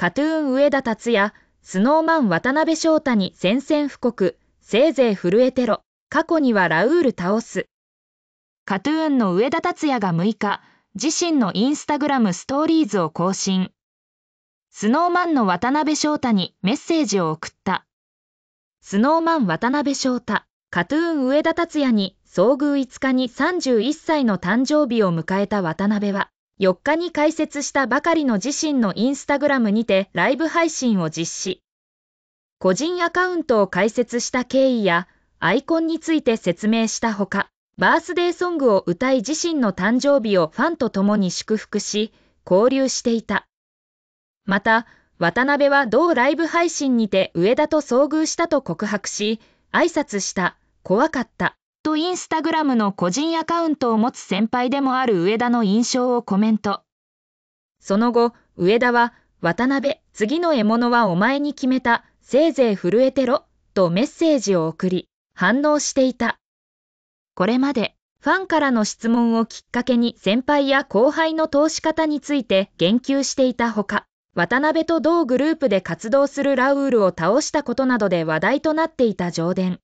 カトゥーン上田達也、スノーマン渡辺翔太に宣戦布告、せいぜい震えてろ、過去にはラウール倒す。カトゥーンの上田達也が6日、自身のインスタグラムストーリーズを更新。スノーマンの渡辺翔太にメッセージを送った。スノーマン渡辺翔太、カトゥーン上田達也に遭遇5日に31歳の誕生日を迎えた渡辺は、4日に開設したばかりの自身のインスタグラムにてライブ配信を実施。個人アカウントを開設した経緯やアイコンについて説明したほか、バースデーソングを歌い自身の誕生日をファンと共に祝福し、交流していた。また、渡辺は同ライブ配信にて上田と遭遇したと告白し、挨拶した、怖かった。とインスタグラムの個人アカウントを持つ先輩でもある上田の印象をコメント。その後、上田は、渡辺、次の獲物はお前に決めた、せいぜい震えてろ、とメッセージを送り、反応していた。これまで、ファンからの質問をきっかけに先輩や後輩の投資方について言及していたほか、渡辺と同グループで活動するラウールを倒したことなどで話題となっていた上田。